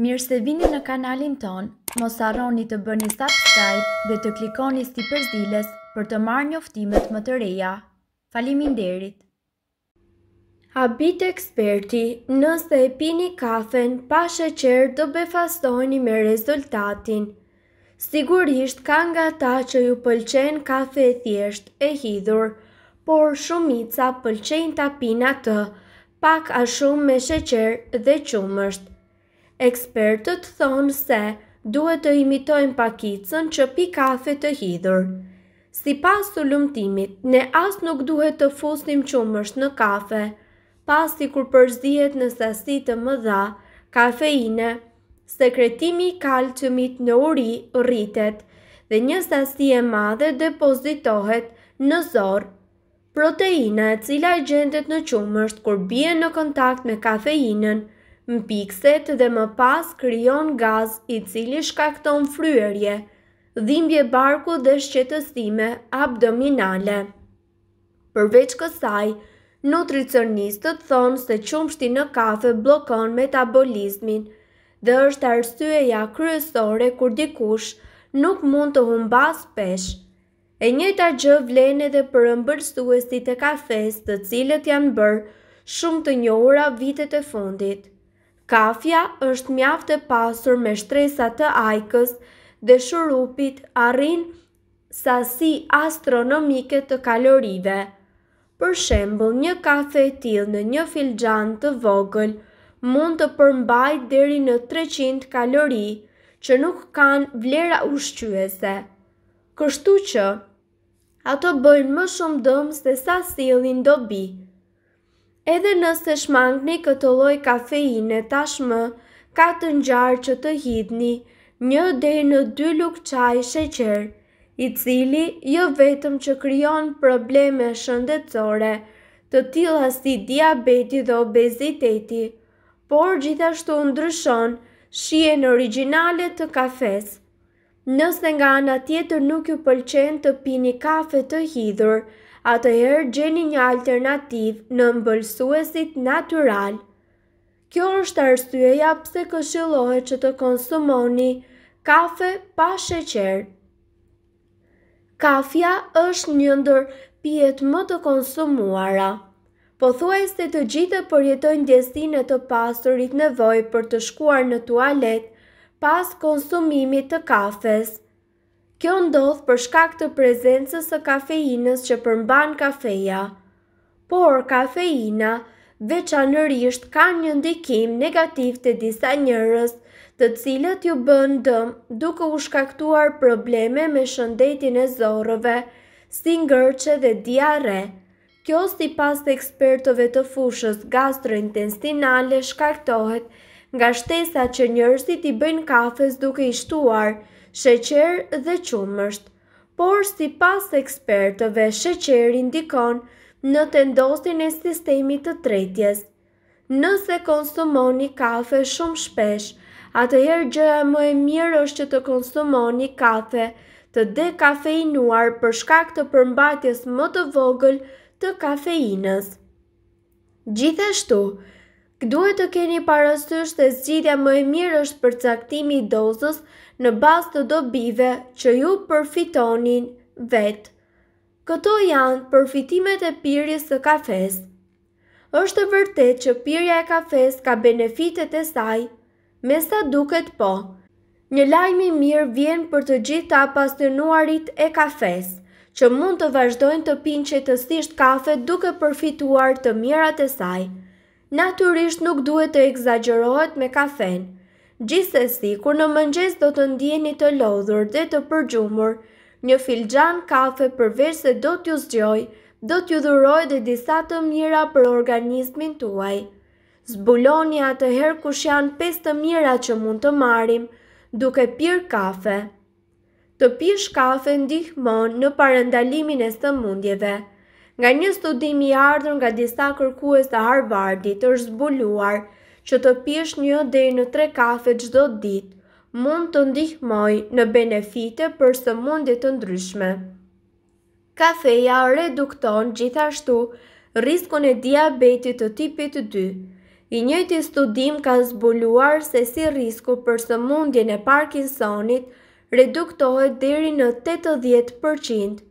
Mirë se vini në kanalin ton, mos arroni të bëni subscribe dhe të klikoni si përzdiles për të marrë njoftimet më të reja. Falimin derit! Habit eksperti, nëse e pini kafen, pa shëqer të befastojni me rezultatin. Sigurisht ka nga ta që ju pëlqen kafe e thjesht e hidhur, por shumica pëlqen ta pina të, pak a shumë me sheqer dhe qumësht ekspertët thonë se duhet të imitojnë pakicën që pi kafe të hidhur. Si pas të lumtimit, ne as nuk duhet të fusnim qumësht në kafe, pas si kur përzdijet në sasi të më dha, kafeine, sekretimi i kalqëmit në uri rritet dhe një sasi e madhe depozitohet në zorë. Proteina e cila i gjendet në qumësht kur bie në kontakt me kafeinën, mpikset dhe më pas kryon gaz i cili shkakton fryërje, dhimbje barku dhe shqetësime abdominale. Përveç kësaj, nutricionistët thonë se qumshti në kafe blokon metabolizmin dhe është arsyeja kryesore kur dikush nuk mund të humbas pesh. E njëta gjë vlen edhe për ëmbërsuesit e kafes të cilët janë bërë shumë të njohura vitet e fundit. Kafja është mjaftë e pasur me shtresa të ajkës dhe shurupit arrin sasi astronomike të kalorive. Për shembull, një kafe e tillë në një filxhan të vogël mund të përmbaj deri në 300 kalori, që nuk kanë vlera ushqyese. Kështu që ato bëjnë më shumë dëm se sa sillin dobi. Edhe nëse shmangni këtë loj kafeine tashmë, ka të njarë që të hidhni një dhe në dy lukë qaj sheqer, i cili jo vetëm që kryon probleme shëndetsore, të tila si diabeti dhe obeziteti, por gjithashtu ndryshon shien originale të kafes. Nëse nga ana tjetër nuk ju pëlqen të pini kafe të hidhur, atëherë gjeni një alternativë në mbëlsuesit natural. Kjo është arsyeja pse këshillohet që të konsumoni kafe pa sheqer. Kafja është një ndër pijet më të konsumuara. Po thuaj se të gjithë përjetojnë djesinë të pasurit nevoj për të shkuar në tualet pas konsumimit të kafes. Kjo ndodh për shkak të prezencës së kafeinës që përmban kafeja. Por kafeina veçanërisht ka një ndikim negativ te disa njerëz, të cilët ju bën dëm duke u shkaktuar probleme me shëndetin e zorrëve, si ngërçe dhe diare. Kjo si pas të ekspertove të fushës gastrointestinale shkaktohet nga shtesa që njërësit i bëjnë kafes duke i shtuar, sheqer dhe qumësht, por si pas ekspertëve sheqeri ndikon në tendosin e sistemi të tretjes. Nëse konsumoni kafe shumë shpesh, atëherë gjëja më e mirë është që të konsumoni kafe të dekafeinuar për shkak të përmbatjes më të vogël të kafeinës. Gjithashtu, duhet të keni parasysh se zgjidhja më e mirë është përcaktimi i dozës në bazë të dobive që ju përfitonin vetë. Këto janë përfitimet e pirjes të kafes. Êshtë vërtet që pirja e kafes ka benefitet e saj, me sa duket po. Një lajmi mirë vjen për të gjitha apasionuarit e kafes që mund të vazhdojnë të pinë qëtësisht kafe duke përfituar të mirat e saj. Naturisht nuk duhet të egzagjerohet me kafen. Gjithsesi, si, kur në mëngjes do të ndjeni të lodhur dhe të përgjumur, një filxan kafe përveç se do t'ju zgjoj, do t'ju dhuroj dhe disa të mira për organizmin tuaj. Zbuloni atë herë kush janë 5 të mira që mund të marim, duke pirë kafe. Të pish kafe ndihmon në parendalimin e së mundjeve. Nga një studim i ardhur nga disa kërkues të Harvardit është zbuluar që të pish një deri në tre kafe çdo ditë mund të ndihmoj në benefite për sëmundje të ndryshme. Kafeja redukton gjithashtu riskun e diabetit të tipit 2. I njëjti studim ka zbuluar se si risku për sëmundjen e Parkinsonit reduktohet deri në 80%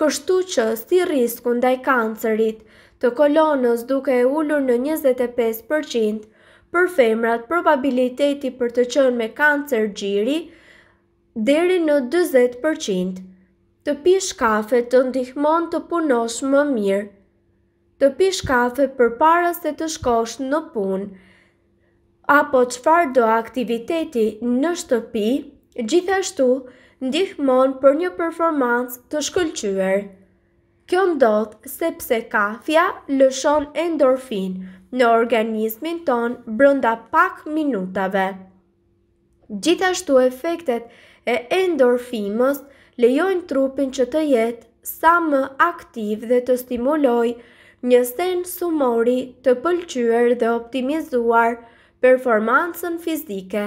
kështu që si risku ndaj kancerit të kolonës duke e ullur në 25%, për femrat probabiliteti për të qënë me kancer gjiri deri në 20% të pish kafe të ndihmon të punosh më mirë, të pish kafe për parës të të shkosh në pun, apo qëfar do aktiviteti në shtëpi, gjithashtu, ndihmon për një performancë të shkëlqyer. Kjo ndodh sepse kafja lëshon endorfin në organizmin ton brenda pak minutave. Gjithashtu efektet e endorfimës lejojnë trupin që të jetë sa më aktiv dhe të stimuloj një sen sumori të pëlqyër dhe optimizuar performancën fizike.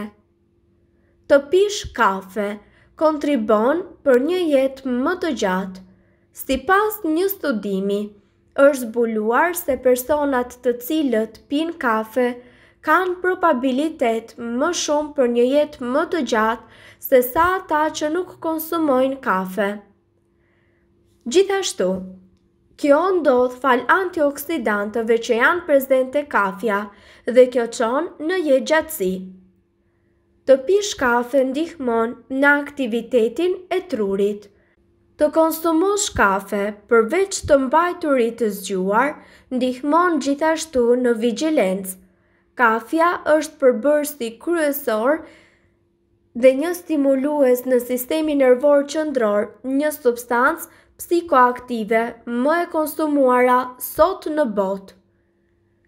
Të pish kafe, kontribon për një jetë më të gjatë. Si pas një studimi, është zbuluar se personat të cilët pin kafe kanë probabilitet më shumë për një jetë më të gjatë se sa ata që nuk konsumojnë kafe. Gjithashtu, kjo ndodh fal antioksidantëve që janë prezente kafja dhe kjo qonë në jetë gjatësi të pish kafe ndihmon në aktivitetin e trurit. Të konsumosh kafe përveç të mbajturit të zgjuar ndihmon gjithashtu në vigjilencë. Kafja është përbërës kryesor dhe një stimulues në sistemi nërvor qëndror një substancë psikoaktive më e konsumuara sot në botë.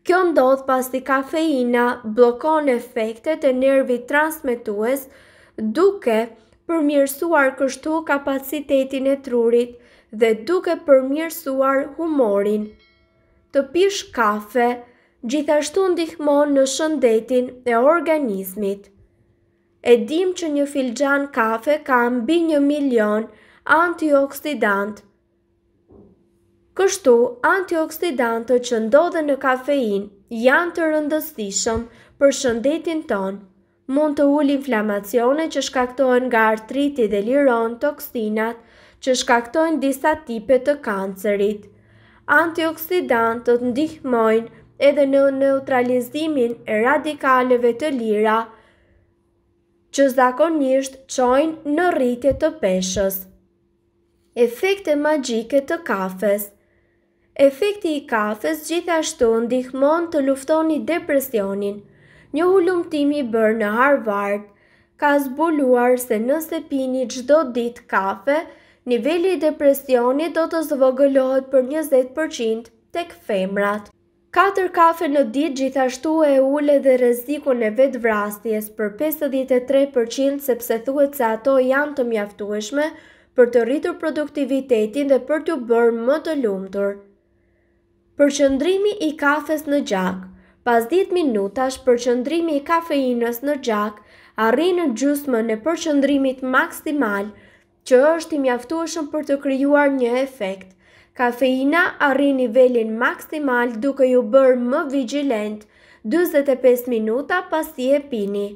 Kjo ndodh pasi kafeina blokon efektet e nervit transmetues duke përmirësuar kështu kapacitetin e trurit dhe duke përmirësuar humorin. Të pish kafe gjithashtu ndihmon në shëndetin e organizmit. E dim që një filxhan kafe ka mbi 1 milion antioksidantë Kështu, antioksidantët që ndodhen në kafein janë të rëndësishëm për shëndetin tonë. Mund të ullë inflamacione që shkaktojnë nga artriti dhe liron toksinat që shkaktojnë disa tipe të kancerit. Antioksidantët ndihmojnë edhe në neutralizimin e radikaleve të lira që zakonisht qojnë në rritje të peshës. Efekte magjike të kafes – Efekti i kafes gjithashtu ndihmon të luftoni depresionin. Një hulumtimi bërë në Harvard ka zbuluar se nëse pini gjdo dit kafe, nivelli i depresioni do të zvogëllohet për 20% të këfemrat. 4 kafe në dit gjithashtu e ule dhe reziku në vetë vrastjes për 53% sepse thuet se ato janë të mjaftueshme për të rritur produktivitetin dhe për të bërë më të lumëtur përqëndrimi i kafes në gjak. Pas 10 minutash, përqëndrimi i kafeinës në gjak arrin në gjusmë në përqëndrimit maksimal që është i mjaftuashën për të kryuar një efekt. Kafeina arrin nivelin maksimal duke ju bërë më vigilent 25 minuta pas e pini.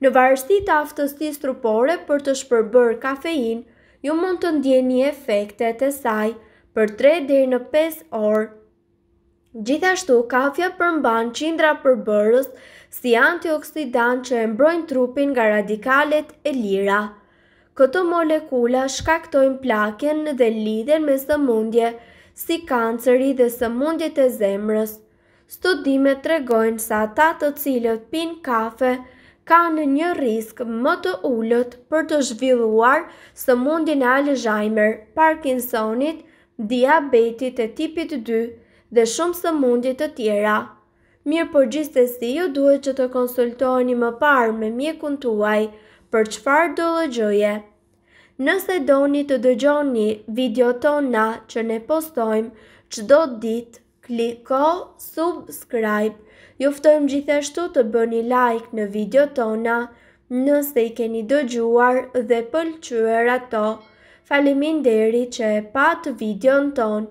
Në varështi të aftësis trupore për të shpërbër kafein, ju mund të ndjeni efektet e saj për 3 dhe në 5 orë Gjithashtu, kafja përmban qindra përbërës si antioksidan që e mbrojnë trupin nga radikalet e lira. Këto molekula shkaktojnë në dhe lidhen me sëmundje, si kanceri dhe sëmundje të zemrës. Studime të regojnë sa ata të cilët pin kafe ka në një risk më të ullët për të zhvilluar sëmundje e Alzheimer, Parkinsonit, diabetit e tipit 2, dhe shumë së mundje të tjera. Mirë për po gjiste si ju duhet që të konsultoni më parë me mjekun tuaj për qëfar do lëgjoje. Nëse doni të dëgjoni video tona që ne postojmë që do ditë, kliko subscribe. Juftojmë gjithashtu të bëni like në video tona nëse i keni dëgjuar dhe pëlqyër ato. Falimin deri që e patë videon tonë.